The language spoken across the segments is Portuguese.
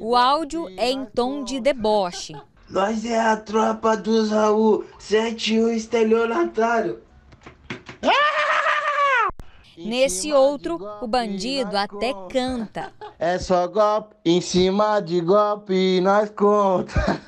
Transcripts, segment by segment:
O áudio é em tom de deboche. Nós é a tropa dos Raul, 71 estelionatário. Nesse outro, o bandido até canta. É só golpe, em cima de golpe, nós conta.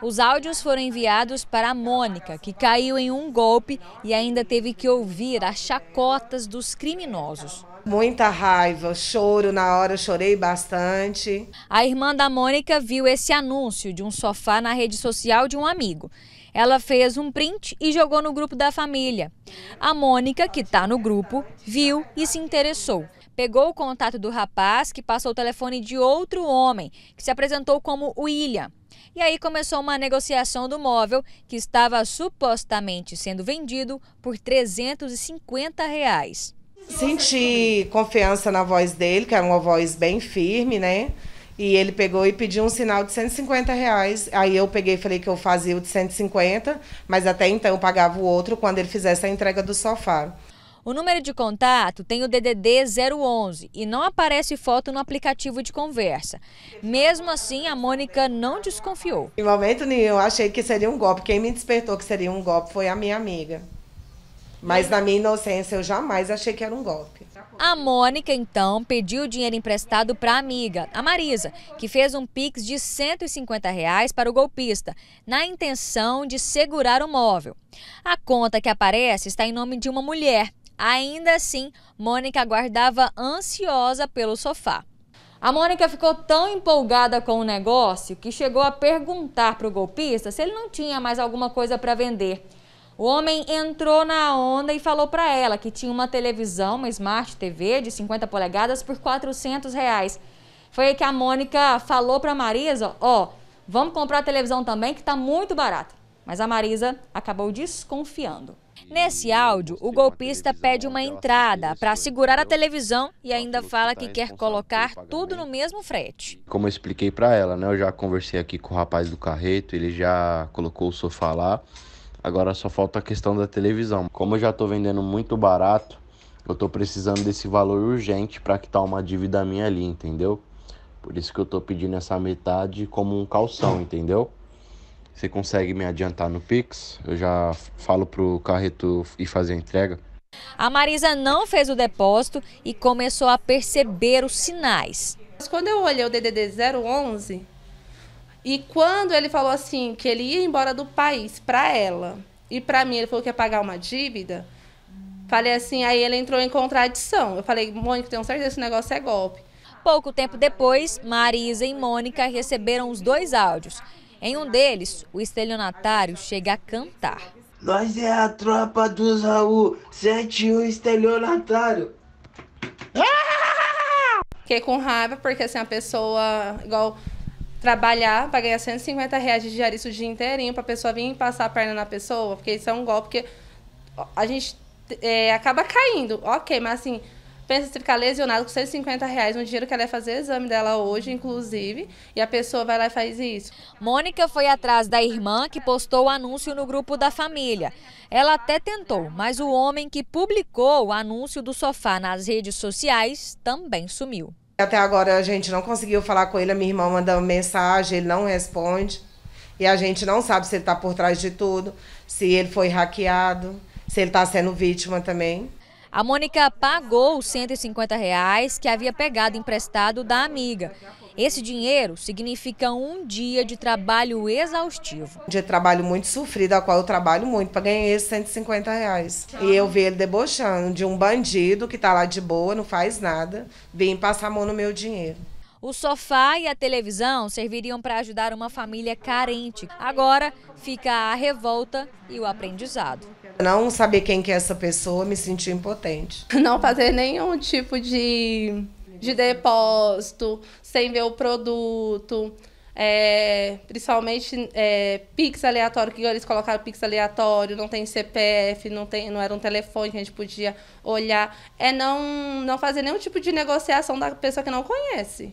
Os áudios foram enviados para a Mônica, que caiu em um golpe e ainda teve que ouvir as chacotas dos criminosos. Muita raiva, choro na hora, chorei bastante. A irmã da Mônica viu esse anúncio de um sofá na rede social de um amigo. Ela fez um print e jogou no grupo da família. A Mônica, que está no grupo, viu e se interessou pegou o contato do rapaz, que passou o telefone de outro homem, que se apresentou como William. E aí começou uma negociação do móvel que estava supostamente sendo vendido por 350 reais. Senti confiança na voz dele, que era uma voz bem firme, né? E ele pegou e pediu um sinal de 150 reais. Aí eu peguei e falei que eu fazia o de 150, mas até então eu pagava o outro quando ele fizesse a entrega do sofá. O número de contato tem o DDD 011 e não aparece foto no aplicativo de conversa. Mesmo assim, a Mônica não desconfiou. Em momento nenhum, eu achei que seria um golpe. Quem me despertou que seria um golpe foi a minha amiga. Mas na minha inocência, eu jamais achei que era um golpe. A Mônica, então, pediu o dinheiro emprestado para a amiga, a Marisa, que fez um pix de 150 reais para o golpista, na intenção de segurar o móvel. A conta que aparece está em nome de uma mulher Ainda assim, Mônica aguardava ansiosa pelo sofá. A Mônica ficou tão empolgada com o negócio que chegou a perguntar para o golpista se ele não tinha mais alguma coisa para vender. O homem entrou na onda e falou para ela que tinha uma televisão, uma Smart TV de 50 polegadas por 400 reais. Foi aí que a Mônica falou para a Marisa, ó, vamos comprar a televisão também que está muito barata. Mas a Marisa acabou desconfiando. Nesse áudio, o golpista pede uma entrada para segurar a televisão e ainda fala que quer colocar tudo no mesmo frete. Como eu expliquei para ela, né? Eu já conversei aqui com o rapaz do carreto, ele já colocou o sofá lá. Agora só falta a questão da televisão. Como eu já estou vendendo muito barato, eu estou precisando desse valor urgente para quitar uma dívida minha ali, entendeu? Por isso que eu estou pedindo essa metade como um calção, entendeu? Você consegue me adiantar no Pix? Eu já falo pro carreto e fazer a entrega. A Marisa não fez o depósito e começou a perceber os sinais. Quando eu olhei o DDD 011 e quando ele falou assim que ele ia embora do país para ela e para mim ele falou que ia pagar uma dívida, falei assim, aí ele entrou em contradição. Eu falei, Mônica, tenho certeza que esse negócio é golpe. Pouco tempo depois, Marisa e Mônica receberam os dois áudios. Em um deles, o estelionatário chega a cantar. Nós é a tropa dos Raul, 71 estelionatário. Ah! Fiquei com raiva porque assim, a pessoa, igual trabalhar para ganhar 150 reais de diarista o dia inteirinho para a pessoa vir passar a perna na pessoa, porque isso é um golpe que a gente é, acaba caindo. Ok, mas assim, pensa se ficar lesionado com 150 reais, um dinheiro que ela ia fazer exame dela hoje, inclusive, e a pessoa vai lá e faz isso. Mônica foi atrás da irmã que postou o anúncio no grupo da família. Ela até tentou, mas o homem que publicou o anúncio do sofá nas redes sociais também sumiu. Até agora a gente não conseguiu falar com ele, a minha irmã manda mensagem, ele não responde. E a gente não sabe se ele está por trás de tudo, se ele foi hackeado, se ele está sendo vítima também. A Mônica pagou os 150 reais que havia pegado emprestado da amiga. Esse dinheiro significa um dia de trabalho exaustivo. Um dia de trabalho muito sofrido, ao qual eu trabalho muito, para ganhar esses 150 reais. E eu vi ele debochando de um bandido que está lá de boa, não faz nada, vem passar a mão no meu dinheiro. O sofá e a televisão serviriam para ajudar uma família carente. Agora fica a revolta e o aprendizado. Não saber quem que é essa pessoa, me sentir impotente. Não fazer nenhum tipo de, de depósito, sem ver o produto. É, principalmente é, Pix aleatório, que eles colocaram Pix aleatório, não tem CPF, não, tem, não era um telefone que a gente podia olhar. É não, não fazer nenhum tipo de negociação da pessoa que não conhece.